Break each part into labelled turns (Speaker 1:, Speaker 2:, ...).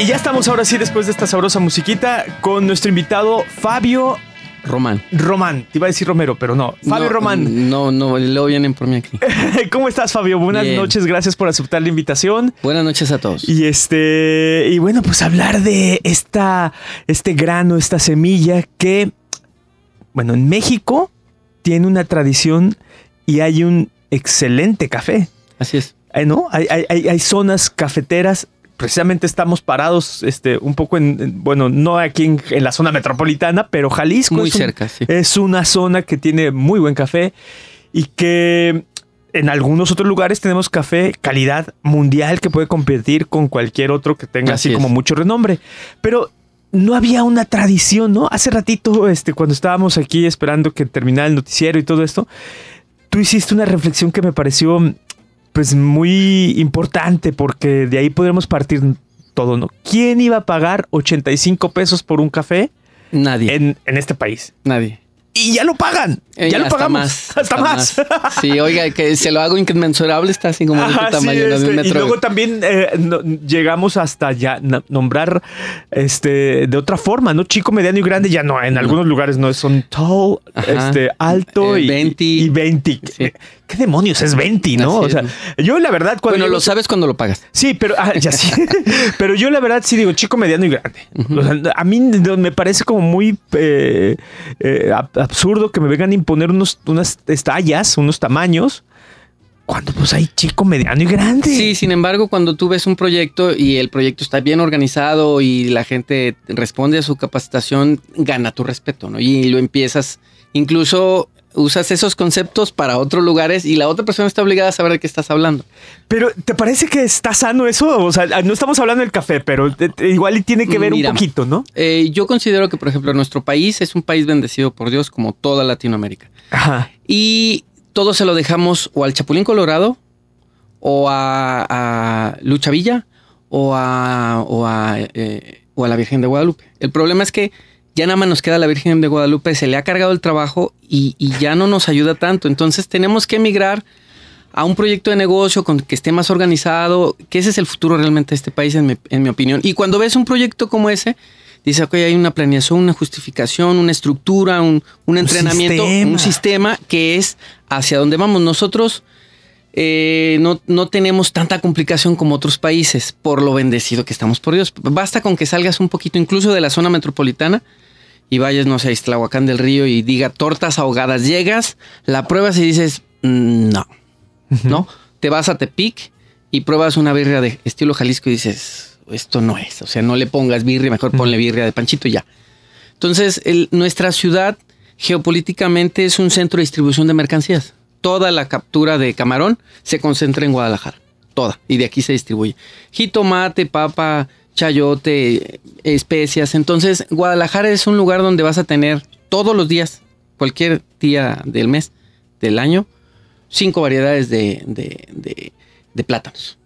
Speaker 1: Y ya estamos ahora sí, después de esta sabrosa musiquita, con nuestro invitado Fabio Román. Román, te iba a decir Romero, pero no. Fabio Román. No, no, luego vienen por mí aquí. ¿Cómo estás, Fabio? Buenas noches, gracias por aceptar la invitación. Buenas noches a todos. Y este, y bueno, pues hablar de esta, este grano, esta semilla que, bueno, en México tiene una tradición y hay un excelente café. Así es. ¿No? Hay, hay zonas cafeteras precisamente estamos parados este, un poco en, bueno, no aquí en, la zona metropolitana, pero Jalisco es, es una zona que tiene muy buen café y que en algunos otros lugares tenemos café calidad mundial que puede competir con cualquier otro que tenga así, como mucho renombre. Pero no había una tradición, ¿no? Hace ratito, este, cuando estábamos aquí esperando que terminara el noticiero y todo esto, tú hiciste una reflexión que me pareció pues muy importante porque de ahí podríamos partir todo, ¿no? ¿Quién iba a pagar 85 pesos por un café? Nadie. En, en este país. Nadie. Y ya lo pagan. Eh, ya lo pagamos. Más, hasta, más.
Speaker 2: sí, oiga, que se lo hago inconmensurable, está así como tamaño. Este, y luego
Speaker 1: también eh, llegamos hasta ya nombrar este de otra forma, ¿no? Chico, mediano y grande, ya no. En algunos lugares no son tall, este, alto eh, y 20. Y 20. ¿qué demonios es 20, no? o sea, yo la verdad cuando... Bueno, lo sabes cuando lo pagas. Sí, pero ah, ya sí. pero yo la verdad sí digo chico, mediano y grande. a mí me parece como muy eh, eh, absurdo que me vengan a imponer unos, unas tallas, unos tamaños cuando pues hay chico, mediano y grande.
Speaker 2: Sí, sin embargo, cuando tú ves un proyecto y el proyecto está bien organizado y la gente responde a su capacitación, gana tu respeto, ¿no? Y lo empiezas, incluso usas esos conceptos para otros lugares y la otra persona está obligada a saber de qué estás hablando.
Speaker 1: Pero ¿te parece que está sano eso? O sea, no estamos hablando del café, pero igual tiene que ver un poquito, ¿no? Eh, yo considero que, por ejemplo,
Speaker 2: nuestro país es un país bendecido por Dios como toda Latinoamérica. Ajá. Y todo se lo dejamos o al Chapulín Colorado o a, Luchavilla, Lucha Villa o a, o a, eh, o a la Virgen de Guadalupe. El problema es que ya nada más nos queda la Virgen de Guadalupe, se le ha cargado el trabajo y, ya no nos ayuda tanto. Entonces tenemos que emigrar a un proyecto de negocio con que esté más organizado, que ese es el futuro realmente de este país, en mi, opinión. Y cuando ves un proyecto como ese, dices, ok, hay una planeación, una justificación, una estructura, un, entrenamiento, un sistema. que es hacia dónde vamos. Nosotros eh, no, no tenemos tanta complicación como otros países por lo bendecido que estamos por Dios. Basta con que salgas un poquito incluso de la zona metropolitana y vayas, no sé, a Iztlahuacán del Río y diga tortas ahogadas. Llegas, la pruebas y dices, mm, no, ¿no? Te vas a Tepic y pruebas una birria de estilo Jalisco y dices, esto no es. O sea, no le pongas birria, mejor ponle birria de panchito y ya. Entonces, nuestra ciudad geopolíticamente es un centro de distribución de mercancías. Toda la captura de camarón se concentra en Guadalajara. Toda. Y de aquí se distribuye. Jitomate, papa, chayote, especias. Entonces, Guadalajara es un lugar donde vas a tener todos los días, cualquier día del mes, del año, cinco variedades de, de, de, plátanos.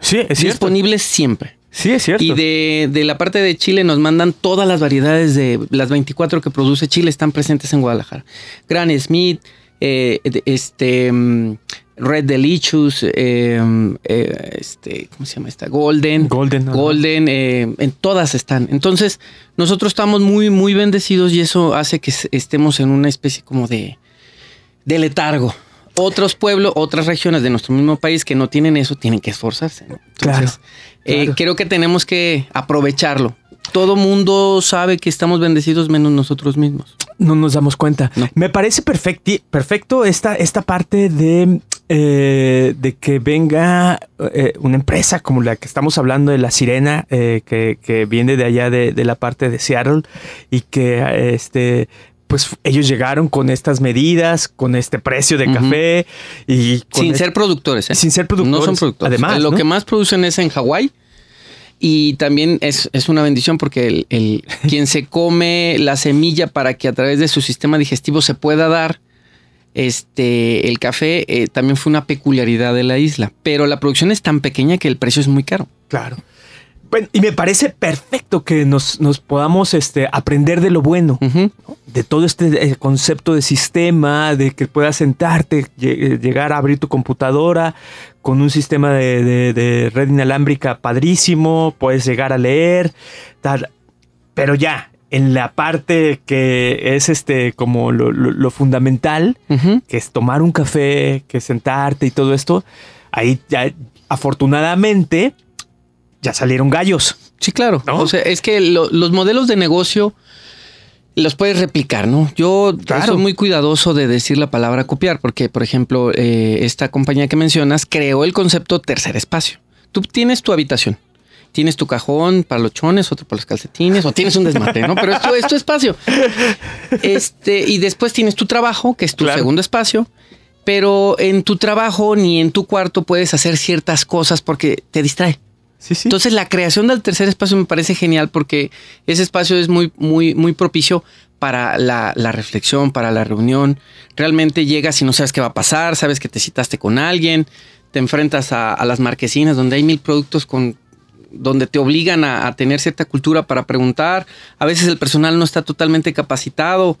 Speaker 2: Sí, es cierto. Disponibles siempre. Sí, es cierto. Y de, la parte de Chile nos mandan todas las variedades de las 24 que produce Chile están presentes en Guadalajara. Gran Smith, eh, este, mm, Red Delicious, em, eh, este, ¿cómo se llama esta? Golden. Golden. Golden, eh, en todas están. Entonces, nosotros estamos muy, muy bendecidos y eso hace que estemos en una especie como de, de letargo. Otros pueblos, otras regiones de nuestro mismo país que no tienen eso, tienen que esforzarse. Eh, claro, creo que tenemos que aprovecharlo. Todo mundo sabe que estamos bendecidos menos
Speaker 1: nosotros mismos no nos damos cuenta. Me parece perfecto esta, esta parte de eh, de que venga eh, una empresa como la que estamos hablando de La Sirena, eh, que, que, viene de allá de, de, la parte de Seattle y que este, pues ellos llegaron con estas medidas, con este precio de café y... Este sin ser productores. Sin ser productores. No son productores. Además, lo que
Speaker 2: más producen es en Hawái. Y también es, es, una bendición porque el, el, quien se come la semilla para que a través de su sistema digestivo se pueda dar este, el café eh, también fue una peculiaridad de la isla, pero la producción es tan pequeña que el precio es muy caro. Claro.
Speaker 1: Bueno, y me parece perfecto que nos, podamos este, aprender de lo bueno, de todo este eh, concepto de sistema, de que puedas sentarte, eh, llegar a abrir tu computadora con un sistema de, de red inalámbrica padrísimo, puedes llegar a leer, tal. Pero ya, en la parte que es este como lo, fundamental, que es tomar un café, que sentarte y todo esto, ahí ya afortunadamente ya salieron gallos. Sí, claro. O sea, es que los modelos de negocio
Speaker 2: los puedes replicar, ¿no? Yo soy muy cuidadoso de decir la palabra copiar, porque, por ejemplo, eh, esta compañía que mencionas creó el concepto tercer espacio. Tú tienes tu habitación tienes tu cajón para los chones, otro para los calcetines, o tienes un desmate, ¿no? Pero esto es tu espacio. Este, y después tienes tu trabajo, que es tu segundo espacio. Pero en tu trabajo ni en tu cuarto puedes hacer ciertas cosas porque te distrae. Sí, sí. Entonces la creación del tercer espacio me parece genial porque ese espacio es muy, muy, muy propicio para la, reflexión, para la reunión. Realmente llegas y no sabes qué va a pasar, sabes que te citaste con alguien, te enfrentas a las marquesinas donde hay mil productos con donde te obligan a, tener cierta cultura para preguntar. A veces el personal no está totalmente capacitado.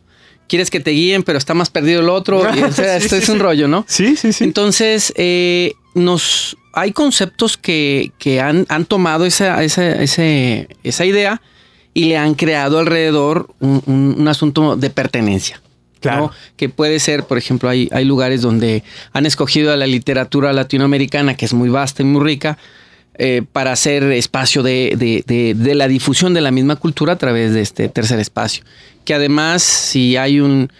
Speaker 2: Quieres que te guíen, pero está más perdido el otro. o sea, esto es un rollo, ¿no? Sí, sí, sí. Entonces, eh, nos, hay conceptos que, han, tomado esa, esa idea y le han creado alrededor un, asunto de pertenencia. Claro. Que puede ser, por ejemplo, hay, hay lugares donde han escogido a la literatura latinoamericana, que es muy vasta y muy rica, eh, para hacer espacio de, la difusión de la misma cultura a través de este tercer espacio. Que además, si hay un.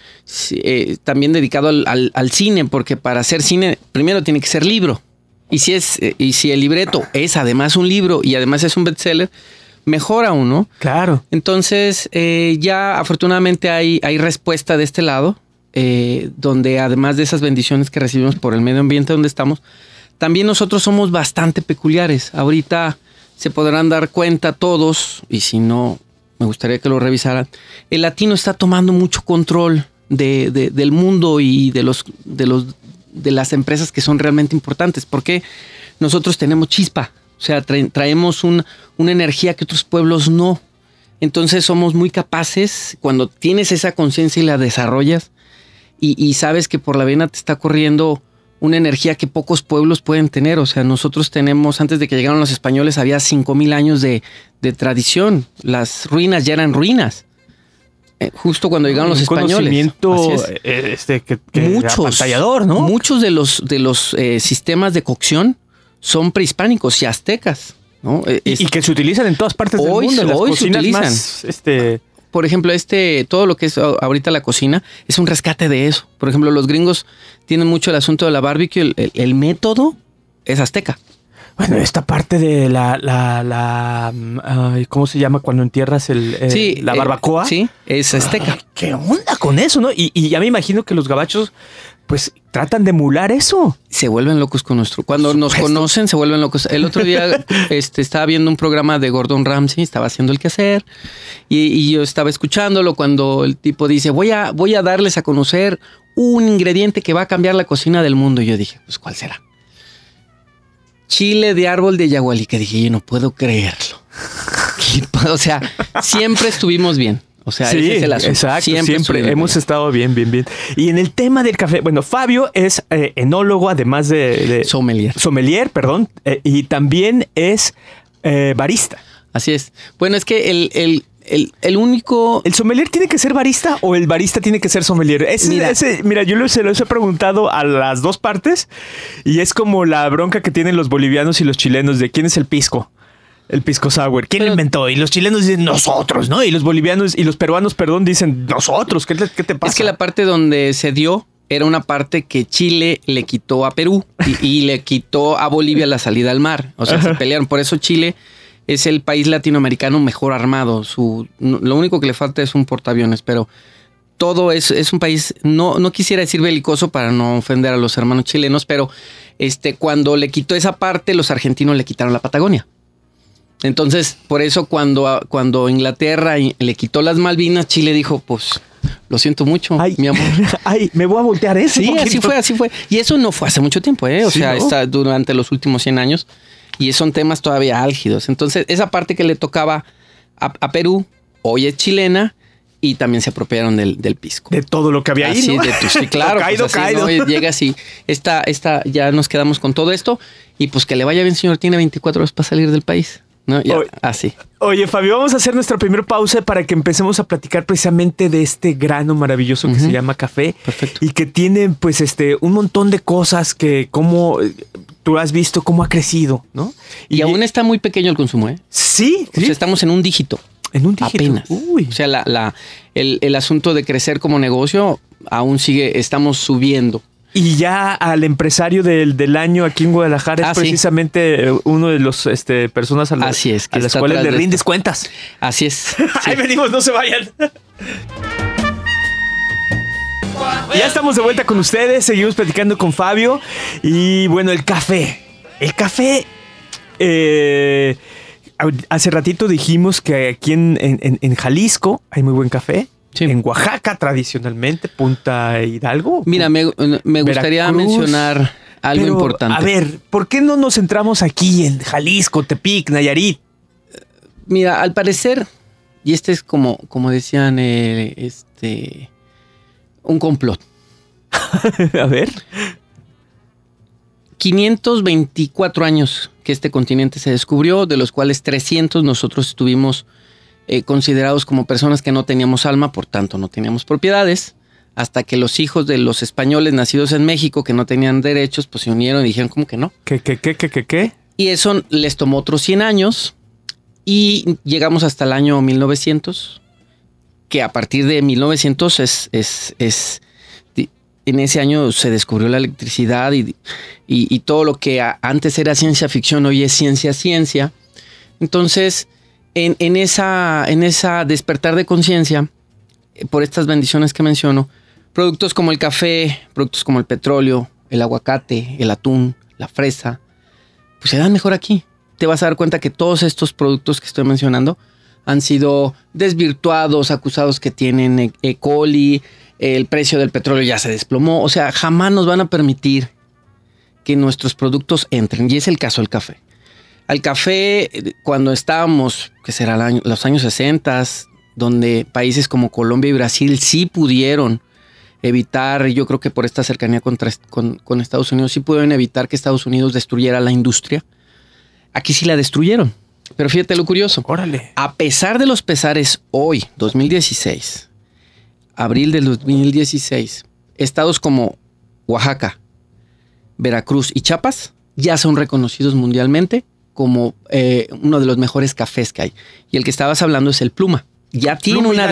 Speaker 2: Eh, también dedicado al, al, cine, porque para hacer cine, primero tiene que ser libro. Y si, es, eh, y si el libreto es además un libro y además es un bestseller, mejor aún, ¿no? Claro. Entonces, ya afortunadamente hay, hay respuesta de este lado. donde además de esas bendiciones que recibimos por el medio ambiente donde estamos, también nosotros somos bastante peculiares. Ahorita se podrán dar cuenta todos, y si no, me gustaría que lo revisaran. El latino está tomando mucho control del mundo y de, los, de, los, de las empresas que son realmente importantes, porque nosotros tenemos chispa, o sea, traemos una energía que otros pueblos no. Entonces somos muy capaces, cuando tienes esa conciencia y la desarrollas, y sabes que por la vena te está corriendo una energía que pocos pueblos pueden tener. O sea, nosotros tenemos, antes de que llegaron los españoles, había 5.000 años de, tradición. Las ruinas ya eran ruinas. Eh, justo cuando llegaron los españoles.
Speaker 1: Eh, este, que, muchos,
Speaker 2: ¿no? Muchos de los, de los eh, sistemas de cocción son prehispánicos y aztecas. y que
Speaker 1: se utilizan en todas partes del mundo. hoy se utilizan. Este,
Speaker 2: por ejemplo, este, todo lo que es ahorita la cocina, es un rescate de eso. Por ejemplo, los gringos tienen mucho el asunto de la barbecue, el, método es azteca.
Speaker 1: Bueno, esta parte de la, la, mm, ¿cómo se llama cuando entierras el, la barbacoa? Eh, sí, es azteca. ¿Qué onda con eso, no? y, ya me imagino que los gabachos pues tratan de emular
Speaker 2: eso. Se vuelven locos con nuestro. Cuando nos conocen, se vuelven locos. El otro día este, estaba viendo un programa de Gordon Ramsay, estaba haciendo el quehacer y, y yo estaba escuchándolo cuando el tipo dice: voy a, voy a darles a conocer un ingrediente que va a cambiar la cocina del mundo. Y yo dije: Pues, ¿cuál será? Chile de árbol de yagualí. Que dije: Yo no puedo
Speaker 1: creerlo. o sea, siempre estuvimos bien. O sea, sí, Exacto, siempre, hemos estado bien, bien, bien. Y en el tema del café, bueno, Fabio es eh, enólogo, además de, de, Sommelier. perdón. Eh, y también es eh, barista. Así es. Bueno, es que el, el, único. ¿El sommelier tiene que ser barista o el barista tiene que ser sommelier? mira, yo se lo he preguntado a las dos partes y es como la bronca que tienen los bolivianos y los chilenos de quién es el pisco. El pisco sour. ¿Quién lo inventó? Y los chilenos dicen nosotros, ¿no? Y los bolivianos y los peruanos, perdón, dicen nosotros. ¿Qué, te pasa? Es que la parte donde se
Speaker 2: dio era una parte que Chile le quitó a Perú y, le quitó a Bolivia la salida al mar. O sea, se pelearon. Por eso Chile es el país latinoamericano mejor armado. Su, lo único que le falta es un portaaviones, pero todo es, es un país, no, no quisiera decir belicoso para no ofender a los hermanos chilenos, pero este, cuando le quitó esa parte, los argentinos le quitaron la Patagonia. Entonces, por eso cuando, cuando Inglaterra le quitó las Malvinas, Chile dijo, pues, lo siento mucho, mi amor. Ay, me voy a voltear ese. Sí, así fue, así fue. Y eso no fue hace mucho tiempo, ¿eh? O sea, está durante los últimos 100 años. Y son temas todavía álgidos. Entonces, esa parte que le tocaba a, Perú, hoy es chilena, y también se apropiaron del, pisco. De todo lo que había ahí. sí, claro. caído, pues Llega así. Esta, esta, ya nos quedamos con todo esto. Y pues que le vaya bien, señor. Tiene 24 horas para salir del país así.
Speaker 1: Oye, Fabio, vamos a hacer nuestra primera pausa para que empecemos a platicar precisamente de este grano maravilloso que se llama café. Perfecto. Y que tiene, pues, este, un montón de cosas que, como eh, tú has visto, cómo ha crecido, ¿no? Y, aún está muy pequeño el consumo, ¿eh? Sí. estamos en un dígito. En un dígito. Apenas.
Speaker 2: O sea, la, el, el asunto de crecer como negocio aún sigue, estamos subiendo
Speaker 1: y ya al empresario del, año aquí en Guadalajara es ah, precisamente eh, uno de los este, personas a, las cuales le rindes cuentas. Así es. Ahí venimos, no se vayan. ya estamos de vuelta con ustedes, seguimos platicando con Fabio y bueno, el café. El café... Eh, hace ratito dijimos que aquí en Jalisco hay muy buen café. En Oaxaca, tradicionalmente, Punta Hidalgo. Mira, me, gustaría mencionar algo importante. A ver, ¿por qué no nos centramos aquí en Jalisco, Tepic, Nayarit?
Speaker 2: Mira, al parecer, y este es como, como decían, eh, este, un complot. a ver. 524 años que este continente se descubrió, de los cuales 300 nosotros estuvimos eh, considerados como personas que no teníamos alma, por tanto no teníamos propiedades, hasta que los hijos de los españoles nacidos en México que no tenían derechos, pues se unieron y dijeron como que no. ¿Qué, qué, qué, qué, qué, qué? Y eso les tomó otros 100 años y llegamos hasta el año 1900, que a partir de 1900 es, en ese año se descubrió la electricidad y todo lo que antes era ciencia ficción hoy es ciencia ciencia. Entonces, en, esa, en esa despertar de conciencia, eh, por estas bendiciones que menciono, productos como el café, productos como el petróleo, el aguacate, el atún, la fresa, pues se dan mejor aquí. Te vas a dar cuenta que todos estos productos que estoy mencionando han sido desvirtuados, acusados que tienen E. e coli, el precio del petróleo ya se desplomó, o sea, jamás nos van a permitir que nuestros productos entren, y es el caso del café al café cuando estábamos, que será los años 60, donde países como Colombia y Brasil sí pudieron evitar, yo creo que por esta cercanía con, Estados Unidos, sí pudieron evitar que Estados Unidos destruyera la industria. Aquí sí la destruyeron. Pero fíjate lo curioso. Órale. A pesar de los pesares, hoy, 2016, abril del 2016, estados como Oaxaca, Veracruz y Chiapas ya son reconocidos mundialmente como eh, uno de los mejores cafés que hay. Y el que estabas hablando es el Pluma. Ya tiene, una,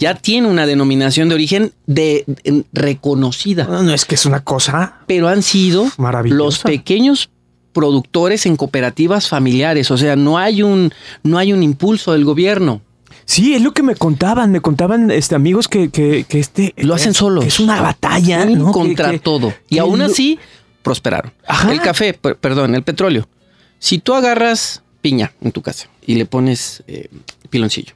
Speaker 2: ya tiene una denominación de origen de, reconocida. No, es que es una cosa. Pero han sido los pequeños productores en cooperativas familiares. O sea, no
Speaker 1: hay un, no hay un impulso del gobierno. Sí, es lo que me contaban, me contaban este, amigos que, este... Lo hacen solo. Es una batalla. Contra todo. Y aún así,
Speaker 2: prosperaron. El café, perdón, el petróleo si tú agarras piña en tu casa y le pones eh, piloncillo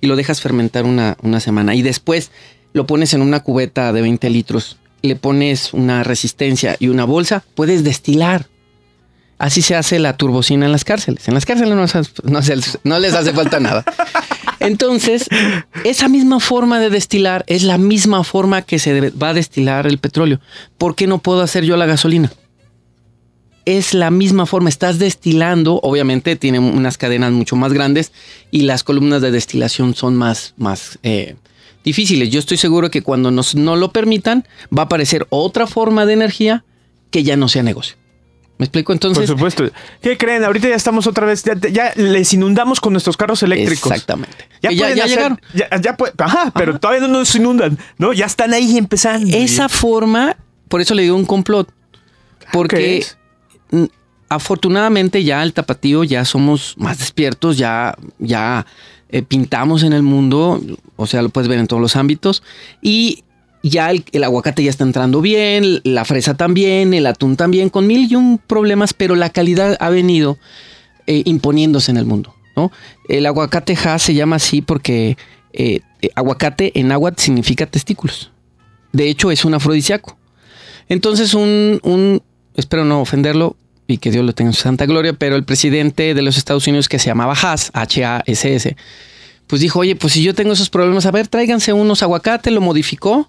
Speaker 2: y lo dejas fermentar una, semana y después lo pones en una cubeta de 20 litros, le pones una resistencia y una bolsa, puedes destilar. Así se hace la turbocina en las cárceles. En las cárceles no, no les hace falta nada. Entonces, esa misma forma de destilar es la misma forma que se va a destilar el petróleo. ¿Por qué no puedo hacer yo la gasolina? es la misma forma, estás destilando, obviamente tienen unas cadenas mucho más grandes y las columnas de destilación son más, más eh, difíciles. Yo estoy seguro que cuando nos, no lo permitan va a aparecer otra forma de energía que ya no sea negocio. ¿Me explico? Entonces. Por supuesto.
Speaker 1: ¿Qué creen? Ahorita ya estamos otra vez, ya, les inundamos con nuestros carros eléctricos. Exactamente. Ya, ya, llegaron. Ya, ya ajá, pero todavía no nos inundan, ¿no? Ya están ahí empezando.
Speaker 2: Esa forma, por eso le digo un complot. Ah, porque afortunadamente ya el tapatío ya somos más despiertos, ya, ya eh, pintamos en el mundo, o sea, lo puedes ver en todos los ámbitos. Y ya el, aguacate ya está entrando bien, la fresa también, el atún también, con mil y un problemas, pero la calidad ha venido eh, imponiéndose en el mundo. ¿no? El aguacate ja se llama así porque eh, aguacate en agua significa testículos. De hecho, es un afrodisíaco. Entonces, un espero no ofenderlo, y que Dios lo tenga en su santa gloria, pero el presidente de los Estados Unidos que se llamaba Haas, H-A-S-S, pues dijo, oye, pues si yo tengo esos problemas, a ver, tráiganse unos aguacates, lo modificó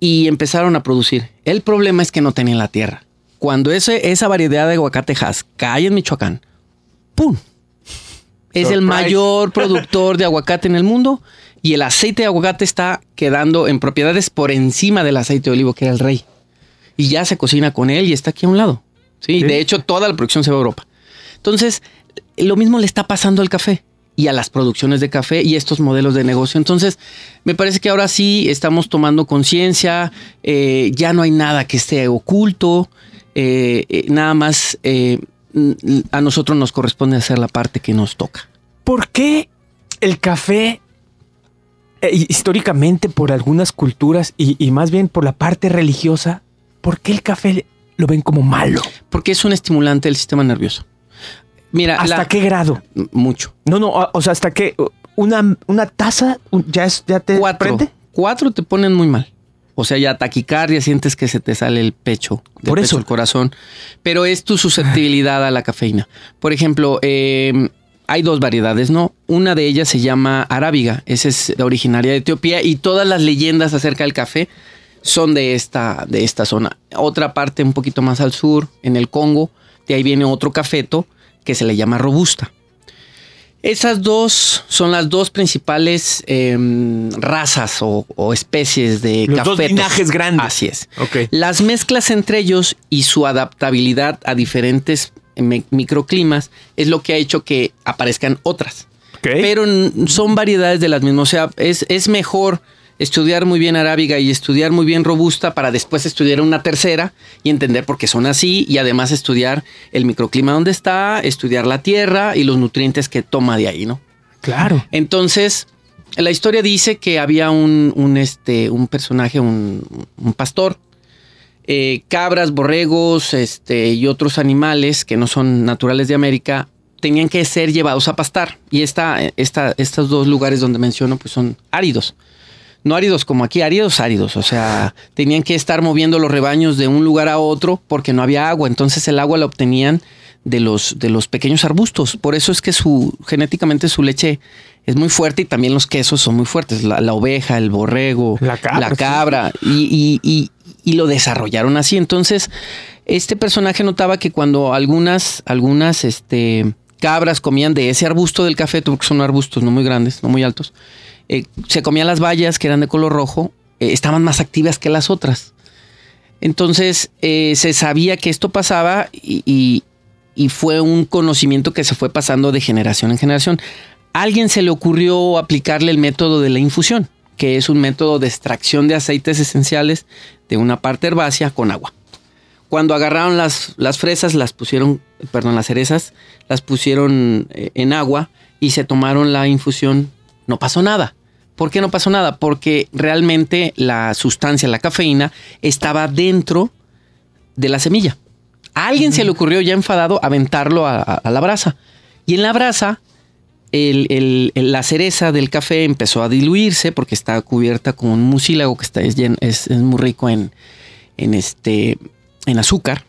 Speaker 2: y empezaron a producir. El problema es que no tenían la tierra. Cuando ese, esa variedad de aguacate Haas cae en Michoacán, ¡pum! Es el mayor productor de aguacate en el mundo y el aceite de aguacate está quedando en propiedades por encima del aceite de olivo, que era el rey. Y ya se cocina con él y está aquí a un lado. ¿sí? De hecho, toda la producción se va a Europa. Entonces, lo mismo le está pasando al café y a las producciones de café y estos modelos de negocio. Entonces, me parece que ahora sí estamos tomando conciencia, eh, ya no hay nada que esté oculto, eh, eh, nada más a nosotros nos corresponde hacer la parte que nos toca.
Speaker 1: ¿Por qué el café históricamente por algunas culturas y, y más bien por la parte religiosa, por qué el café lo ven como malo. Porque es un estimulante del sistema nervioso.
Speaker 2: Mira, ¿hasta qué
Speaker 1: grado? Mucho. No, no, o, sea, hasta que una, una taza ya, es, ya te cuatro,
Speaker 2: Cuatro te ponen muy mal. O sea, ya taquicardia, sientes que se te sale el pecho, por eso el corazón. Pero es tu susceptibilidad a la cafeína. Por ejemplo, eh, hay dos variedades, ¿no? Una de ellas se llama arábiga, esa es originaria de Etiopía y todas las leyendas acerca del café son de esta, de esta zona. Otra parte un poquito más al sur, en el Congo, de ahí viene otro cafeto que se le llama robusta. Esas dos son las dos principales em, razas o, especies de Los Dos linajes grandes. Así es. Las mezclas entre ellos y su adaptabilidad a diferentes microclimas es lo que ha hecho que aparezcan otras. Pero son variedades de las mismas. O sea, es, es mejor estudiar muy bien arábiga y estudiar muy bien robusta para después estudiar una tercera y entender por qué son así y además estudiar el microclima donde está, estudiar la tierra y los nutrientes que toma de ahí, ¿no? Claro. Entonces, la historia dice que había un, este, un personaje, un, pastor, eh, cabras, borregos este, y otros animales que no son naturales de América tenían que ser llevados a pastar. Y esta, esta, estos dos lugares donde menciono pues son áridos no áridos como aquí, áridos, áridos. O sea, tenían que estar moviendo los rebaños de un lugar a otro porque no había agua. Entonces el agua la obtenían de los, de los pequeños arbustos. Por eso es que su, genéticamente su leche es muy fuerte y también los quesos son muy fuertes. La, oveja, el borrego, la cabra. y, lo desarrollaron así. Entonces, este personaje notaba que cuando algunas, algunas este, cabras comían de ese arbusto del café, porque son arbustos no muy grandes, no muy altos, eh, se comían las bayas que eran de color rojo, eh, estaban más activas que las otras. Entonces eh, se sabía que esto pasaba y, fue un conocimiento que se fue pasando de generación en generación. A alguien se le ocurrió aplicarle el método de la infusión, que es un método de extracción de aceites esenciales de una parte herbácea con agua. Cuando agarraron las, las fresas, las pusieron, perdón, las cerezas, las pusieron en agua y se tomaron la infusión, no pasó nada. ¿Por qué no pasó nada? Porque realmente la sustancia, la cafeína, estaba dentro de la semilla. A alguien se le ocurrió ya enfadado aventarlo a, la brasa. Y en la brasa, la cereza del café empezó a diluirse porque está cubierta con un mucílago que está, es, muy rico en este, azúcar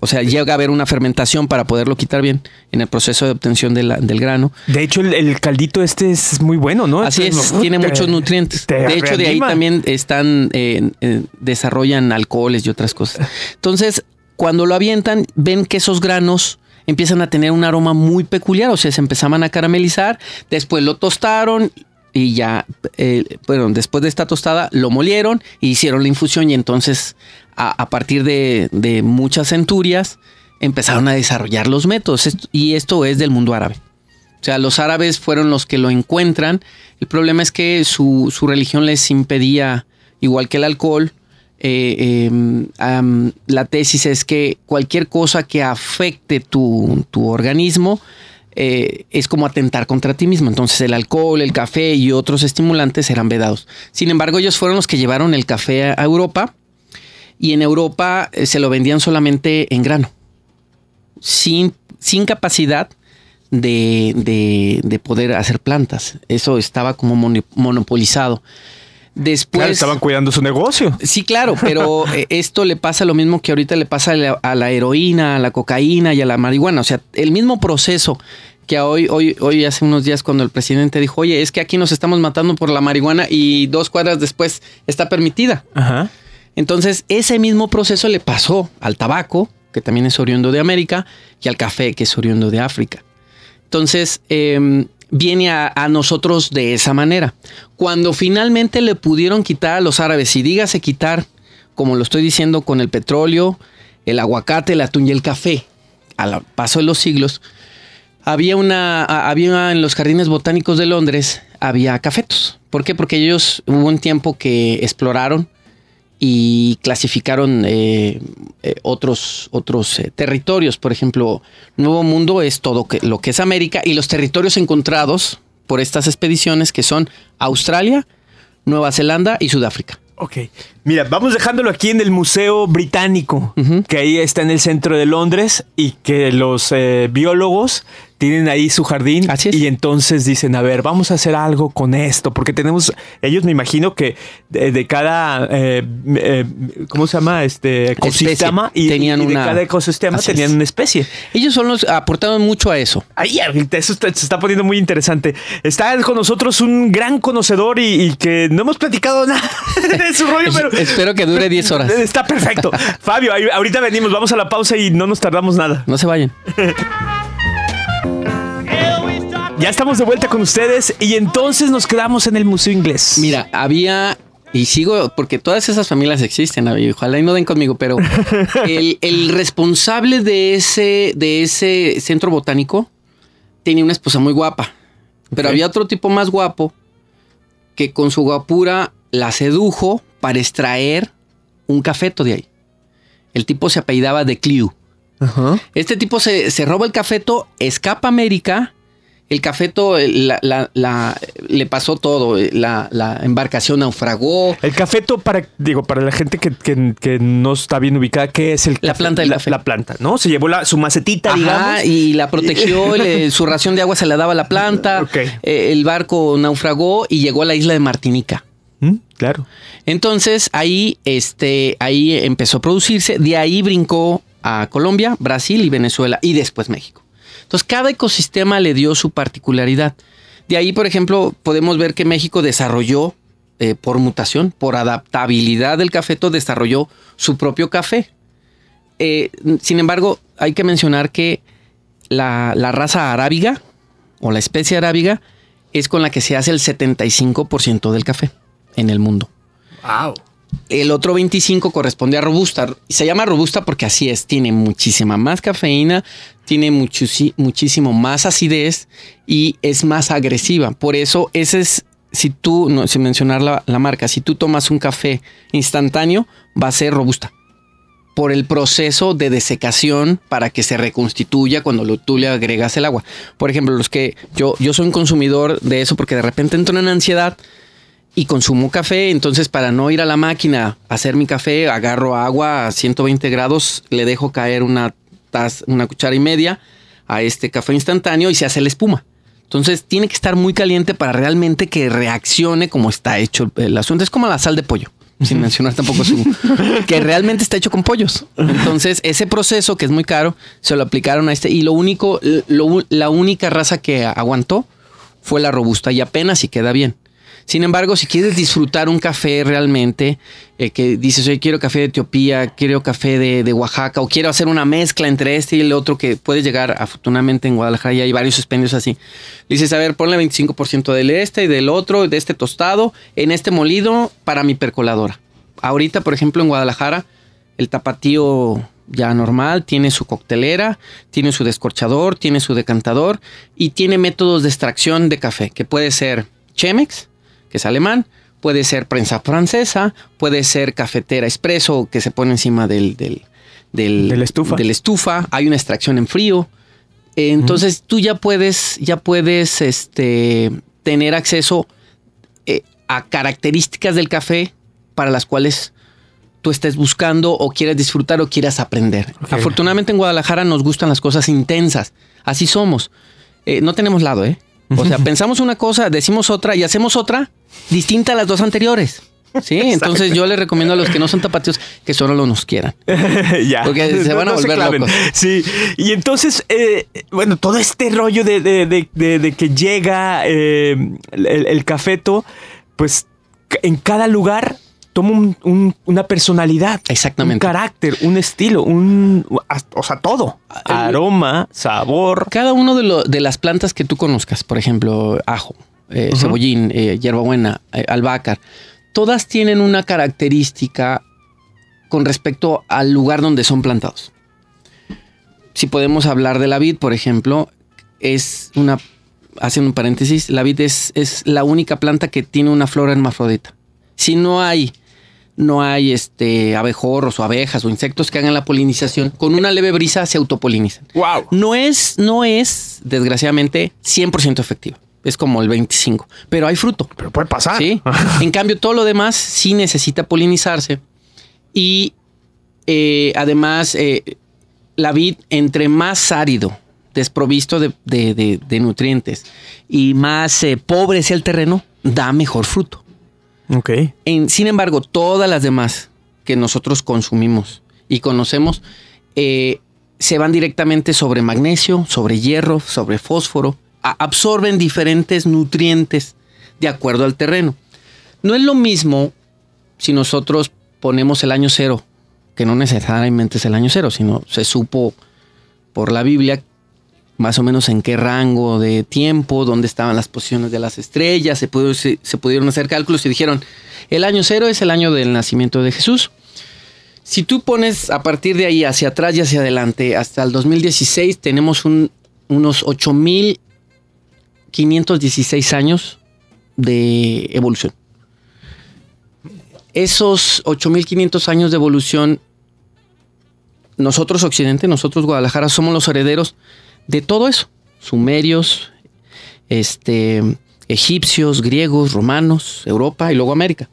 Speaker 2: o sea, llega a haber una fermentación para poderlo quitar bien en el proceso de obtención del grano. De hecho, el,
Speaker 1: caldito este es muy bueno, ¿no? Así este es, tiene muchos nutrientes. De hecho, de ahí también
Speaker 2: están, eh, eh, desarrollan alcoholes y otras cosas. Entonces, cuando lo avientan, ven que esos granos empiezan a tener un aroma muy peculiar, o sea, se empezaban a caramelizar, después lo tostaron y ya, eh, bueno, después de esta tostada lo molieron y e hicieron la infusión y entonces a, partir de, muchas centurias empezaron a desarrollar los métodos y esto es del mundo árabe. O sea, los árabes fueron los que lo encuentran. El problema es que su, religión les impedía, igual que el alcohol, eh, em, la tesis es que cualquier cosa que afecte tu organismo, eh, es como atentar contra ti mismo. Entonces el alcohol, el café y otros estimulantes eran vedados. Sin embargo, ellos fueron los que llevaron el café a Europa y en Europa eh, se lo vendían solamente en grano, sin, sin capacidad de, de, poder hacer plantas. Eso estaba como monopolizado.
Speaker 1: Después. Claro, estaban cuidando su negocio. Sí, claro, pero
Speaker 2: eh, esto le pasa lo mismo que ahorita le pasa a la, heroína, a la cocaína y a la marihuana. O sea, el mismo proceso que hoy, hoy, hoy hace unos días cuando el presidente dijo, oye, es que aquí nos estamos matando por la marihuana y dos cuadras después está permitida. Entonces, ese mismo proceso le pasó al tabaco, que también es oriundo de América, y al café, que es oriundo de África. Entonces, em, viene a, a, nosotros de esa manera. Cuando finalmente le pudieron quitar a los árabes, y dígase quitar, como lo estoy diciendo, con el petróleo, el aguacate, el atún y el café, al paso de los siglos, había una, había en los jardines botánicos de Londres, había cafetos. ¿Por qué? Porque ellos hubo un tiempo que exploraron y clasificaron eh, eh, otros, otros eh, territorios. Por ejemplo, Nuevo Mundo es todo lo que es América y los territorios encontrados por estas expediciones que son Australia, Nueva Zelanda y Sudáfrica.
Speaker 1: Ok. Mira, vamos dejándolo aquí en el Museo Británico, que ahí está en el centro de Londres y que los biólogos tienen ahí su jardín y entonces dicen, a ver, vamos a hacer algo con esto, porque tenemos, ellos me imagino que de, cada, eh, eh, ¿cómo se llama? Este ecosistema y, tenían una... cada ecosistema tenían una especie. Ellos son los, aportaron mucho a eso. Ahí, eso se está poniendo muy interesante. Está con nosotros un gran conocedor y, que no hemos platicado nada de su rollo, pero... Espero que dure 10 horas. Está perfecto. Fabio, ahorita venimos, vamos a la pausa y no nos tardamos nada. No se vayan. Ya estamos de vuelta con ustedes y entonces nos quedamos en el Museo Inglés. Mira,
Speaker 2: había y sigo, porque todas esas familias existen, ojalá y no den conmigo, pero el, responsable de ese, de ese centro botánico tenía una esposa muy guapa, pero había otro tipo más guapo que con su guapura la sedujo para extraer un cafeto de ahí. El tipo se apellidaba de Clue. Este tipo se, se roba el cafeto, escapa a América el cafeto la, le pasó todo, eh, la, embarcación
Speaker 1: naufragó. El cafeto, para, digo, para la gente que, no está bien ubicada, ¿qué es el La planta del café. La planta, ¿no? Se llevó su macetita, y la protegió, su ración
Speaker 2: de agua se la daba a la planta. Eh, el barco naufragó y llegó a la isla de Martinica. Mm, claro. Entonces ahí, este, ahí empezó a producirse, de ahí brincó a Colombia, Brasil y Venezuela y después México. Entonces, cada ecosistema le dio su particularidad. De ahí, por ejemplo, podemos ver que México desarrolló eh, por mutación, por adaptabilidad del cafeto, desarrolló su propio café. Eh, sin embargo, hay que mencionar que la, la raza arábiga o la especie arábiga es con la que se hace el 75% del café en el mundo. Wow. El otro 25 corresponde a robusta. Se llama robusta porque así es. Tiene muchísima más cafeína, tiene muchísimo más acidez y es más agresiva. Por eso ese es, si tú, sin mencionar la, marca, si tú tomas un café instantáneo, va a ser robusta por el proceso de desecación para que se reconstituya cuando lo, tú le agregas el agua. Por ejemplo, los que yo, yo soy un consumidor de eso porque de repente entro en ansiedad y consumo café, entonces para no ir a la máquina a hacer mi café, agarro agua a 120 grados, le dejo caer una una cuchara y media a este café instantáneo y se hace la espuma. Entonces tiene que estar muy caliente para realmente que reaccione como está hecho el asunto. Es como la sal de pollo, sin mencionar tampoco su... que realmente está hecho con pollos. Entonces ese proceso que es muy caro, se lo aplicaron a este y lo único, la única raza que aguantó fue la robusta y apenas y queda bien. Sin embargo, si quieres disfrutar un café realmente, eh, que dices, oye, quiero café de Etiopía, quiero café de, Oaxaca, o quiero hacer una mezcla entre este y el otro, que puede llegar, afortunadamente en Guadalajara y hay varios expendios así. Le dices, a ver, ponle 25% del este y del otro, de este tostado, en este molido para mi percoladora. Ahorita, por ejemplo, en Guadalajara, el tapatío ya normal, tiene su coctelera, tiene su descorchador, tiene su decantador y tiene métodos de extracción de café, que puede ser Chemex, que es alemán, puede ser prensa francesa, puede ser cafetera expreso que se pone encima del, estufa. estufa, hay una extracción en frío. Entonces tú ya puedes, ya puedes este, tener acceso eh, a características del café para las cuales tú estés buscando o quieres disfrutar o quieras aprender. Afortunadamente en Guadalajara nos gustan las cosas intensas, así somos. Eh, no tenemos lado, ¿eh? O sea, pensamos una cosa, decimos otra y hacemos otra distinta a las dos anteriores. Sí, entonces yo les recomiendo a los que no son tapatíos que solo lo nos quieran. ya. Porque se van a volver locos.
Speaker 1: Sí, y entonces, eh, bueno, todo este rollo de, que llega eh, el, cafeto, pues en cada lugar toma una personalidad, exactamente, un carácter, un estilo, un, o sea, todo, aroma, sabor. Cada uno de, las plantas
Speaker 2: que tú conozcas, por ejemplo, ajo, eh, cebollín, eh, hierbabuena, eh, albácar, todas tienen una característica con respecto al lugar donde son plantados. Si podemos hablar de la vid, por ejemplo, es una, haciendo un paréntesis, la vid es, es la única planta que tiene una flora hermafrodita. Si no hay no hay este abejorros o abejas o insectos que hagan la polinización, con una leve brisa se autopolinizan. Wow. No es, no es, desgraciadamente, 100% efectivo. Es como el 25, pero hay fruto. Pero puede pasar. Sí. en cambio, todo lo demás sí necesita polinizarse. Y eh, además, eh, la vid, entre más árido, desprovisto de, de, nutrientes y más eh, pobre sea el terreno, da mejor fruto. En, sin embargo, todas las demás que nosotros consumimos y conocemos eh, se van directamente sobre magnesio, sobre hierro, sobre fósforo. absorben diferentes nutrientes de acuerdo al terreno. No es lo mismo si nosotros ponemos el año cero, que no necesariamente es el año cero, sino se supo por la Biblia que más o menos en qué rango de tiempo, dónde estaban las posiciones de las estrellas, se, se, pudieron hacer cálculos y dijeron, el año cero es el año del nacimiento de Jesús. Si tú pones a partir de ahí hacia atrás y hacia adelante, hasta el 2016 tenemos unos 8.516 años de evolución. Esos 8.500 años de evolución, nosotros Occidente, nosotros Guadalajara, somos los herederos de todo eso. Sumerios, este, egipcios, griegos, romanos, Europa y luego América.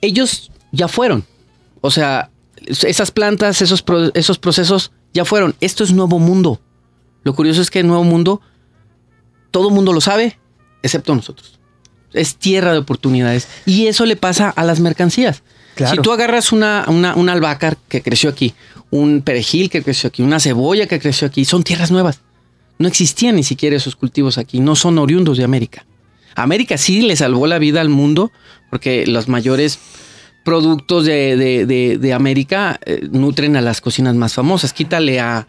Speaker 2: Ellos ya fueron. O sea, esas plantas, esos, esos procesos ya fueron. Esto es Nuevo Mundo. Lo curioso es que el Nuevo Mundo, todo mundo lo sabe, excepto nosotros. Es tierra de oportunidades. Y eso le pasa a las mercancías. Si tú agarras una, una, albahaca que creció aquí, un perejil que creció aquí, una cebolla que creció aquí, son tierras nuevas. No existían ni siquiera esos cultivos aquí, no son oriundos de América. América sí le salvó la vida al mundo porque los mayores productos de, América eh, nutren a las cocinas más famosas. Quítale a,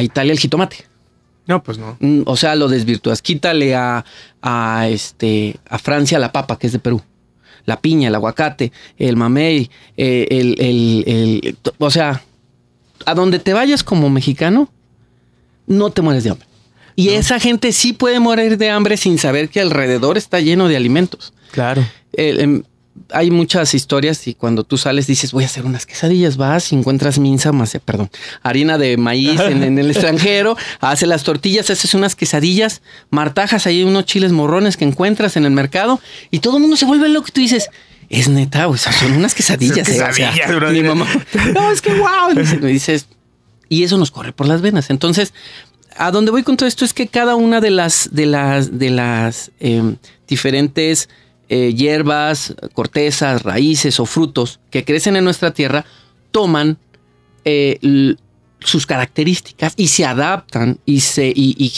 Speaker 2: Italia el jitomate. No, pues no. Mm, o sea, lo desvirtuas. Quítale a, este, a Francia la papa, que es de Perú la piña, el aguacate, el mamey, eh, el, O sea, a donde te vayas como mexicano, no te mueres de hambre. Y esa gente sí puede morir de hambre sin saber que alrededor está lleno de alimentos. Claro. Eh, em, hay muchas historias y cuando tú sales dices, voy a hacer unas quesadillas, vas y encuentras minza, más, eh, perdón, harina de maíz en, el extranjero, haces las tortillas, haces unas quesadillas, martajas, hay unos chiles morrones que encuentras en el mercado y todo el mundo se vuelve loco y tú dices, es neta, o sea, son unas quesadillas. Eh,
Speaker 1: mi mamá, no, es que wow,
Speaker 2: dices, y eso nos corre por las venas. Entonces, a donde voy con todo esto es que cada una de las, de las, de las em, diferentes eh, hierbas, cortezas, raíces o frutos que crecen en nuestra tierra toman eh, sus características y se adaptan y se, y,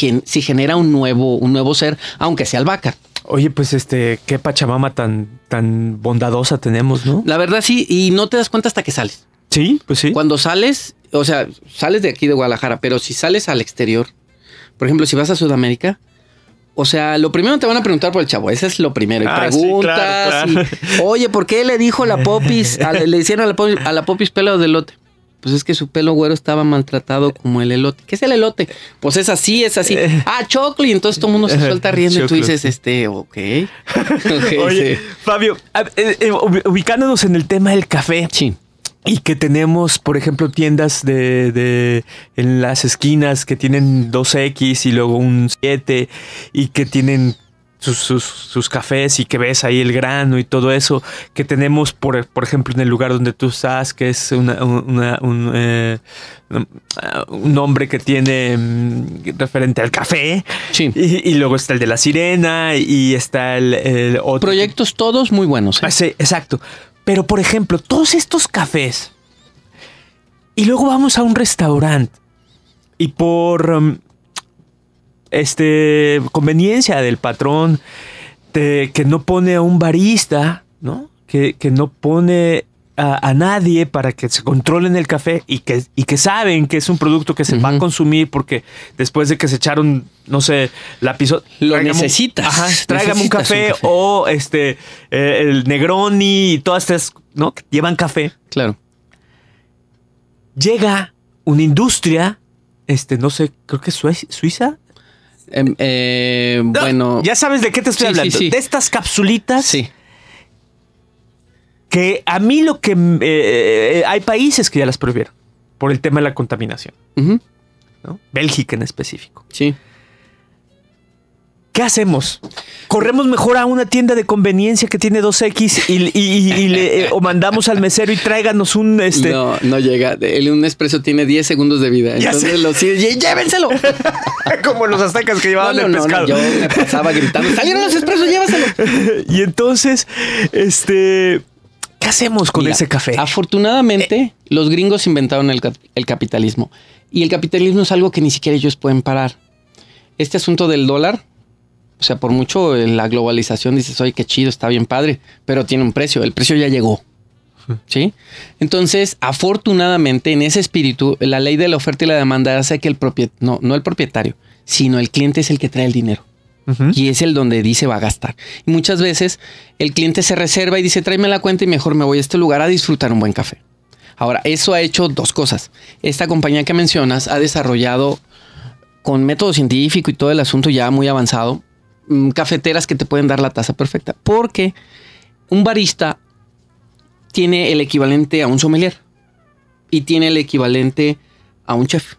Speaker 2: genera
Speaker 1: un nuevo, un nuevo ser, aunque sea albahaca. Oye, pues este, qué Pachamama tan, tan bondadosa tenemos, ¿no?
Speaker 2: La verdad sí, y no te das cuenta hasta que sales. Sí, pues sí. Cuando sales, o sea, sales de aquí de Guadalajara, pero si sales al exterior, por ejemplo, si vas a Sudamérica, o sea, lo primero te van a preguntar por el chavo. Ese es lo primero. Ah, preguntas. Y, Oye, ¿por qué le dijo la popis? le hicieron a la popis, pelo de elote. Pues es que su pelo güero estaba maltratado como el elote. ¿Qué es el elote? Pues es así, es así. Eh. Ah, chocolate. Entonces todo el mundo se suelta riendo y tú dices,
Speaker 1: este, ok. Oye, Fabio, eh, eh, ubicándonos en el tema del café. ching y que tenemos, por ejemplo, tiendas de, en las esquinas que tienen 2X y luego un 7 y que tienen sus, sus, cafés y que ves ahí el grano y todo eso que tenemos, por, por ejemplo, en el lugar donde tú estás, que es una, una, un, eh, un, nombre que tiene mm, referente al café. Sí. Y, luego está el de la sirena y está el, otro. Proyectos todos muy buenos. ¿eh? Ah, sí, exacto. Pero, por ejemplo, todos estos cafés. Y luego vamos a un restaurante. Y por um, este conveniencia del patrón que no pone a un barista, ¿no? Que, que no pone a, nadie para que se controlen el café y que, y que saben que es un producto que se va a consumir porque después de que se echaron, no sé, la piso... Lo necesitas. un, café, o este, eh, el Negroni y todas estas, ¿no? llevan café. Claro. Llega una industria, este, no sé, creo que es Suiza. Em, eh, ah, bueno. Ya sabes de qué te estoy hablando. De estas capsulitas. Sí que a mí lo que... Mm, eh, eh, eh, hay países que ya las prohibieron por el tema de la contaminación. Bélgica en específico. Sí. ¿Qué hacemos? ¿Corremos mejor a una tienda de conveniencia que tiene 2X y, o mandamos al mesero y tráiganos un... Este... No, no llega. un expreso tiene 10 segundos de vida. Ya entonces sé. lo llévenselo. Como los aztecas que
Speaker 2: llevaban el pescado. yo me pasaba gritando,
Speaker 1: salieron los expresos, llévaselo. y entonces, este... ¿Qué hacemos con ese café? Afortunadamente, eh.
Speaker 2: los gringos inventaron el, capitalismo. Y el capitalismo es algo que ni siquiera ellos pueden parar. Este asunto del dólar, o sea, por mucho la globalización dices, oye, qué chido, está bien padre, pero tiene un precio, el precio ya llegó. ¿Sí? Entonces, afortunadamente, en ese espíritu, la ley de la oferta y la demanda hace que el propietario, no, no el propietario, sino el cliente es el que trae el dinero y es el donde dice va a gastar. Y muchas veces el cliente se reserva y dice tráeme la cuenta y mejor me voy a este lugar a disfrutar un buen café. Ahora, eso ha hecho dos cosas. Esta compañía que mencionas ha desarrollado con método científico y todo el asunto ya muy avanzado, mm, cafeteras que te pueden dar la taza perfecta. Porque un barista tiene el equivalente a un sommelier y tiene el equivalente a un chef.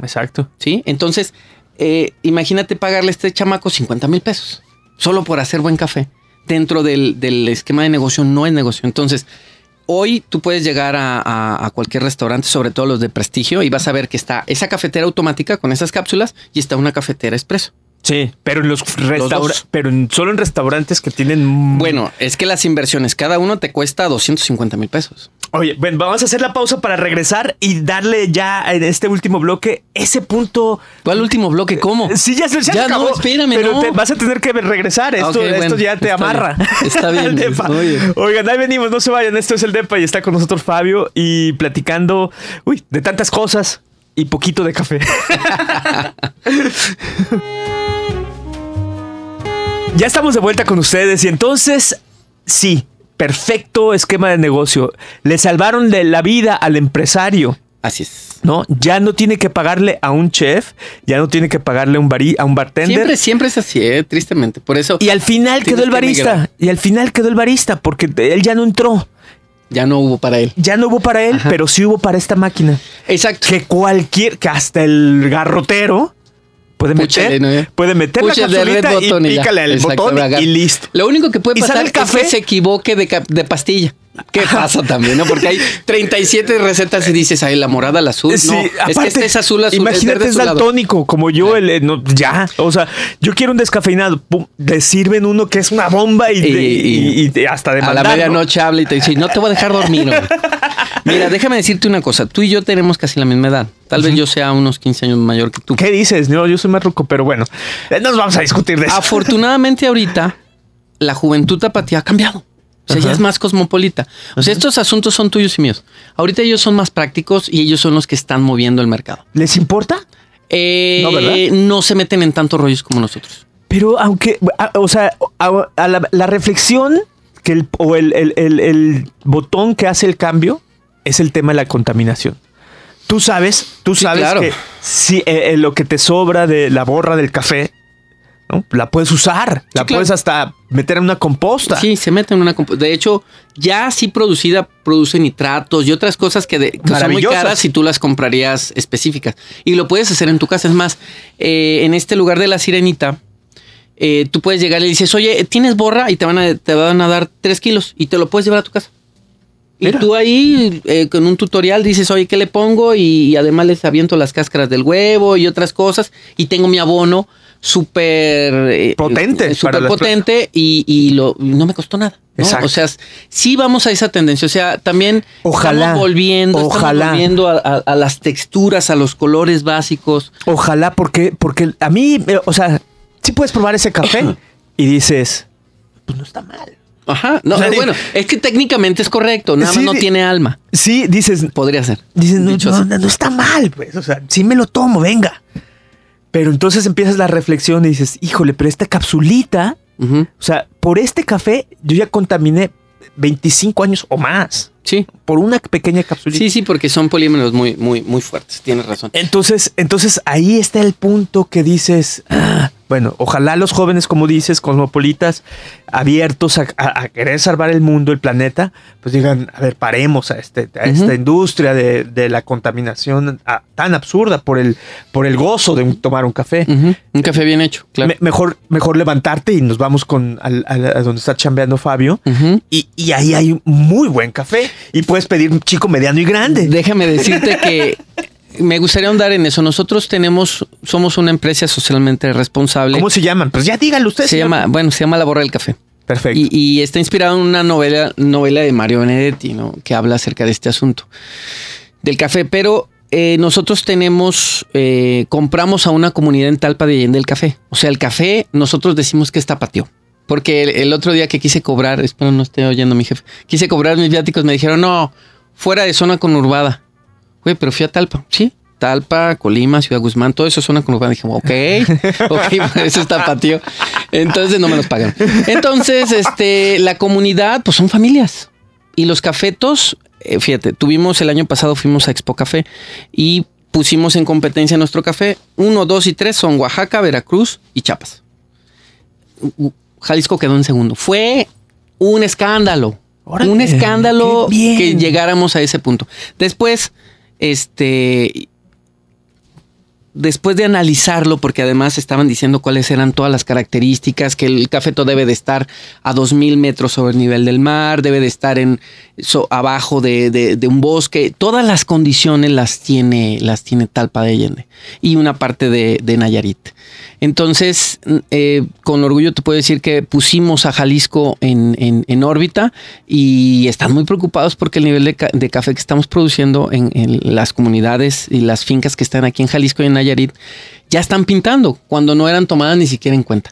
Speaker 2: Exacto. Sí. Entonces, eh, imagínate pagarle a este chamaco 50 mil pesos, solo por hacer buen café. Dentro del, esquema de negocio no es negocio. Entonces, hoy tú puedes llegar a, a, cualquier restaurante, sobre todo los de prestigio, y vas a ver que está esa cafetera automática con esas cápsulas y está una cafetera expreso.
Speaker 1: Sí, pero en los, restaurantes, pero solo en restaurantes que tienen. Bueno, es que las inversiones, cada uno te cuesta 250 mil pesos. Oye, bueno, vamos a hacer la pausa para regresar y darle ya en este último bloque ese punto. ¿Cuál último bloque? ¿Cómo? Eh, sí, ya, se acabó, no, espérame, pero vas a tener que regresar. Ah, esto, esto ya te amarra. está bien. Oigan, ahí venimos, no se vayan. Esto es el DEPA y está con nosotros Fabio y platicando uy, de tantas cosas y poquito de café. Ya estamos de vuelta con ustedes y entonces, sí, perfecto esquema de negocio. Le salvaron de la vida al empresario. Así es. No, ya no tiene que pagarle a un chef, ya no tiene que pagarle un, barí, a un bartender. Siempre, siempre es así, ¿eh? tristemente. Por eso. Y al final quedó el barista. y al final quedó el barista, porque él ya no entró. Ya no hubo para él. Ya no hubo para él, pero sí hubo para esta máquina. Exacto. Que cualquier, que hasta el garrotero Puede meter, puede meter la capsulita y, pícale al botón y listo.
Speaker 2: Lo único que puede pasar es que se equivoque de, pastilla. ¿Qué pasa también, Porque hay 37 recetas y dices, ahí la morada,
Speaker 1: la azul. es que este es azul, azul. Imagínate, es tónico, como yo, el, eh, ya. O sea, yo quiero un descafeinado. Pum, le sirven uno que es una bomba y, y, hasta de A la medianoche habla y te dice, no te voy a dejar dormir. Mira, déjame decirte una cosa. Tú y yo tenemos
Speaker 2: casi la misma edad. Tal vez yo sea unos 15 años mayor que tú. ¿Qué dices? No, yo soy más ruco, pero bueno, eh, nos vamos a discutir de eso. Afortunadamente, ahorita la juventud tapatía ha cambiado. O sea, ya es más cosmopolita. O sea, estos asuntos son tuyos y míos. Ahorita ellos son más prácticos y ellos son los que están moviendo el mercado. ¿Les importa?
Speaker 1: Eh, no, ¿verdad?
Speaker 2: no se meten en tantos rollos como nosotros.
Speaker 1: Pero aunque, o sea, la, reflexión que o el botón que hace el cambio es el tema de la contaminación. Tú sabes, tú sabes que si eh, eh, lo que te sobra de la borra del café, ¿no? La puedes usar, la puedes hasta meter en una composta. Sí, se mete en una composta. De
Speaker 2: hecho, ya así producida produce nitratos y otras cosas que, de, que son muy caras si tú las comprarías específicas. Y lo puedes hacer en tu casa. Es más, eh, en este lugar de la sirenita, tú puedes llegar y dices, oye, ¿tienes borra? Y te van a, te van a dar tres kilos y te lo puedes llevar a tu casa. Y tú ahí eh, con un tutorial dices, oye, ¿qué le pongo? Y, además les aviento las cáscaras del huevo y otras cosas. Y tengo mi abono súper... Eh, potente. Eh, súper potente y, lo, no me costó nada. Exacto. O sea, sí vamos a esa tendencia. O sea, también ojalá, volviendo, ojalá. volviendo a,
Speaker 1: las texturas, a los colores básicos. Ojalá, porque, porque a mí, o sea, sí puedes probar ese café y dices, pues no está mal. Ajá, no, eh, bueno,
Speaker 2: es que técnicamente es correcto, nada más no tiene alma.
Speaker 1: Sí, dices. Podría ser. Dices, no, no, está mal, pues, o sea, sí me lo tomo, venga. Pero entonces empiezas la reflexión y dices, híjole, pero esta capsulita, o sea, por este café yo ya contaminé 25 años o más. Sí. Por una pequeña capsulita. Sí,
Speaker 2: sí, porque son polímeros muy, muy,
Speaker 1: muy fuertes, tienes razón. Entonces, entonces ahí está el punto que dices, ah, bueno, ojalá los jóvenes, como dices, cosmopolitas, abiertos a, querer salvar el mundo, el planeta, pues digan, a ver, paremos a, este, esta industria de, la contaminación tan absurda por el, por el gozo de tomar un café. Un café bien hecho, claro. mejor, mejor levantarte y nos vamos con a, donde está chambeando Fabio y, y, ahí hay muy buen café y puedes pedir un chico mediano y grande. Déjame decirte
Speaker 2: que me gustaría ahondar en eso. Nosotros tenemos, somos una empresa socialmente responsable. ¿Cómo se llaman? Pues ya díganlo ustedes. Se llama, bueno, se llama La Borra del Café. Perfecto. Y, está inspirado en una novela, novela de Mario Benedetti, ¿no? Que habla acerca de este asunto del café. Pero eh, nosotros tenemos, eh, compramos a una comunidad en Talpa de Allende el café. O sea, el café, nosotros decimos que está patio. Porque el, el otro día que quise cobrar, espero no esté oyendo mi jefe, quise cobrar mis viáticos, me dijeron, no, fuera de zona conurbada güey, pero fui a Talpa. Sí, Talpa, Colima, Ciudad Guzmán, todo eso son una Dije, ok, ok, eso está patio. Entonces no me los pagan. Entonces, este, la comunidad, pues son familias. Y los cafetos, eh, fíjate, tuvimos el año pasado, fuimos a Expo Café y pusimos en competencia nuestro café. Uno, dos y tres son Oaxaca, Veracruz y Chiapas. Jalisco quedó en segundo. Fue un escándalo.
Speaker 1: un escándalo que
Speaker 2: llegáramos a ese punto. Después este, después de analizarlo, porque además estaban diciendo cuáles eran todas las características, que el cafeto debe de estar a 2.000 metros sobre el nivel del mar, debe de estar en, abajo de, un bosque, todas las condiciones las tiene, las tiene Talpa de Allende y una parte de Nayarit. Entonces, eh, con orgullo te puedo decir que pusimos a Jalisco en, en, en órbita y están muy preocupados porque el nivel de, café que estamos produciendo en, las comunidades y las fincas que están aquí en Jalisco y en Nayarit ya están pintando cuando no eran tomadas ni
Speaker 1: siquiera en cuenta.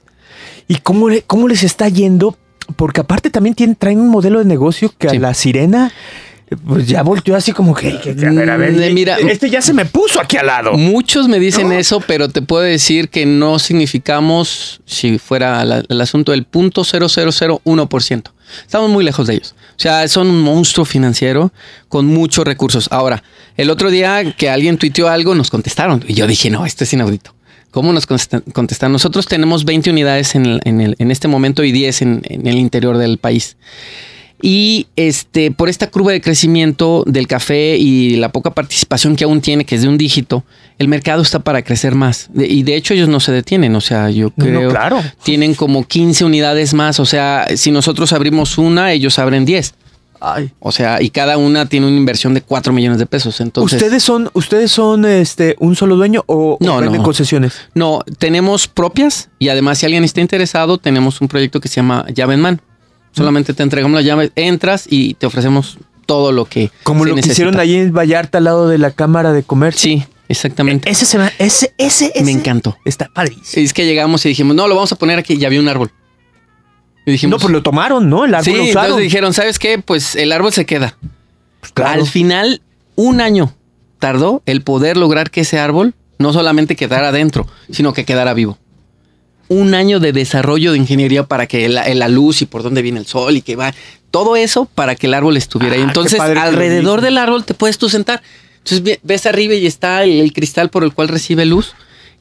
Speaker 1: ¿Y cómo, cómo les está yendo? Porque aparte también tienen, traen un modelo de negocio que a la sirena pues ya volteó así como que, mm, mira, este
Speaker 2: ya se me puso aquí al lado. Muchos me dicen eso, pero te puedo decir que no significamos, si fuera el asunto del punto 0001%. Estamos muy lejos de ellos. O sea, son un monstruo financiero con muchos recursos. Ahora, el otro día que alguien tuiteó algo, nos contestaron. Y yo dije, no, esto es inaudito. ¿Cómo nos contestan? Nosotros tenemos 20 unidades en, en, este momento y 10 en el interior del país. Y este, por esta curva de crecimiento del café y la poca participación que aún tiene, que es de un dígito, el mercado está para crecer más. y de hecho ellos no se detienen, o sea, yo creo que tienen como 15 unidades más, o sea, si nosotros abrimos una, ellos abren 10. O sea, y cada una tiene una inversión de 4 millones de pesos. Entonces, ¿ustedes
Speaker 1: son, ustedes son este, un solo dueño o, no, concesiones? No, tenemos propias
Speaker 2: y además, si alguien está interesado, tenemos un proyecto que se llama Llave en Solamente te entregamos las llaves, entras y te ofrecemos todo lo que. Como lo que hicieron allí
Speaker 1: en Vallarta al lado de la Cámara de Comercio. Sí, exactamente. E, ese, se va, ese, ese, ese. Me encantó. Está padrísimo.
Speaker 2: Es que llegamos y dijimos, no, lo vamos a poner aquí. Ya había un árbol. Y dijimos, no, pues lo tomaron, ¿no? El árbol sí, lo Entonces dijeron, ¿sabes qué? Pues el árbol se queda. Pues al final, un año tardó el poder lograr que ese árbol no solamente quedara adentro, sino que quedara vivo un año de desarrollo de ingeniería para que la, luz y por dónde viene el sol y que va. Todo eso para que el árbol estuviera ahí. Ah, Entonces, alrededor del árbol te puedes tú sentar. Entonces, ves arriba y está el, cristal por el cual recibe luz.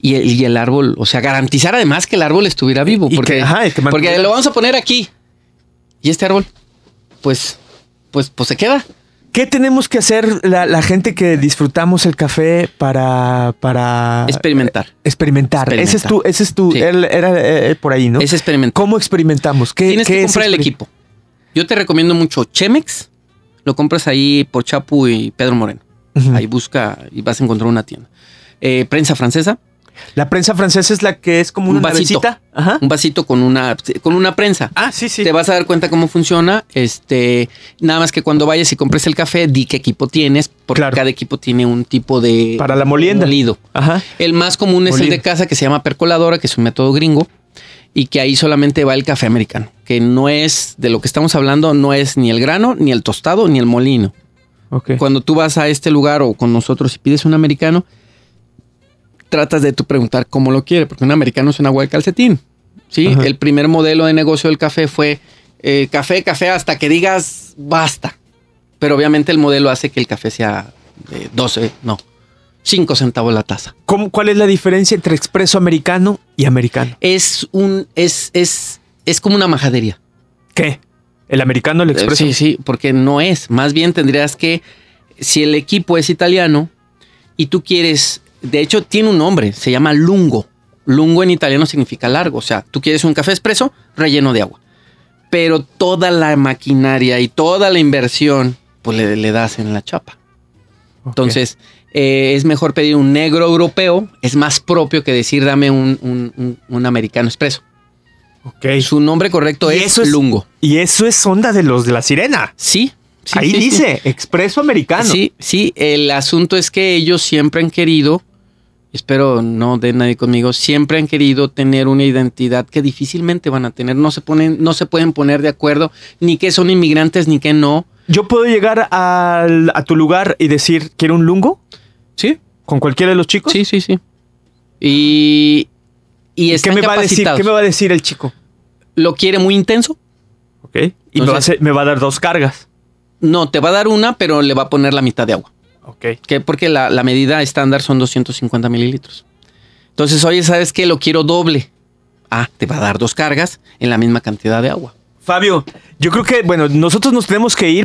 Speaker 2: Y el, árbol, o sea, garantizar además que el
Speaker 1: árbol estuviera vivo. Porque, porque lo vamos a poner aquí. Y este árbol, pues, pues, pues se queda. ¿Qué tenemos que hacer la, gente que disfrutamos el café para... para experimentar. Eh, experimentar. Ese es tu... Ese es tu era eh, eh, por ahí, ¿no? Es experimentar. ¿Cómo experimentamos? Tienes que comprar el equipo. Yo te recomiendo
Speaker 2: mucho Chemex. Lo compras ahí por Chapu y Pedro Moreno. Ahí busca y vas a encontrar una tienda. prensa francesa. La prensa francesa es la que es como un vasito, un vasito con una con una prensa. Ah, sí, sí. Te vas a dar cuenta cómo funciona, este, nada más que cuando vayas y compres el café, di qué equipo tienes, porque cada equipo tiene un tipo de para la molienda. Molido. Ajá. El más común es el de casa que se llama percoladora, que es un método gringo y que ahí solamente va el café americano, que no es de lo que estamos hablando, no es ni el grano, ni el tostado, ni el molino. Okay. Cuando tú vas a este lugar o con nosotros y pides un americano, tratas de tú preguntar cómo lo quiere, porque un americano es un agua de calcetín. ¿sí? El primer modelo de negocio del café fue eh, café, café, hasta que digas basta. Pero obviamente el modelo hace que el café sea 12, no, 5 centavos la taza.
Speaker 1: ¿Cuál es la diferencia entre expreso americano y americano?
Speaker 2: Es un, es, es, es como una majadería.
Speaker 1: ¿Qué? ¿El americano el eh, expreso?
Speaker 2: Sí, sí, porque no es. Más bien tendrías que, si el equipo es italiano y tú quieres de hecho, tiene un nombre, se llama lungo. Lungo en italiano significa largo, o sea, tú quieres un café expreso relleno de agua. Pero toda la maquinaria y toda la inversión, pues le, das en la chapa. Entonces, eh, es mejor pedir un negro europeo, es más propio que decir dame un, americano
Speaker 1: expreso. Okay. Su nombre correcto es, eso es, Lungo. Y eso es onda de los de la sirena. Sí. Ahí dice, expreso americano. Sí,
Speaker 2: sí, el asunto es que ellos siempre han querido espero no de nadie conmigo, siempre han querido tener una identidad que difícilmente van a tener, no se ponen, no se pueden poner de acuerdo ni que son inmigrantes ni que no.
Speaker 1: Yo puedo llegar a tu lugar y decir, ¿quiero un lungo? Sí. ¿Con cualquiera de los chicos? Sí, sí, sí. Y, y ¿Qué me, va a decir, ¿Qué me va a decir el chico? Lo quiere muy intenso. Ok. Y me va a dar dos
Speaker 2: cargas. No, te va a dar una, pero le va a poner la mitad de agua. Que porque la, la medida estándar son 250 mililitros. Entonces, oye, ¿sabes qué? Lo quiero doble.
Speaker 1: Ah, te va a dar dos cargas en la misma cantidad de agua. Fabio, yo creo que, bueno, nosotros nos tenemos que ir,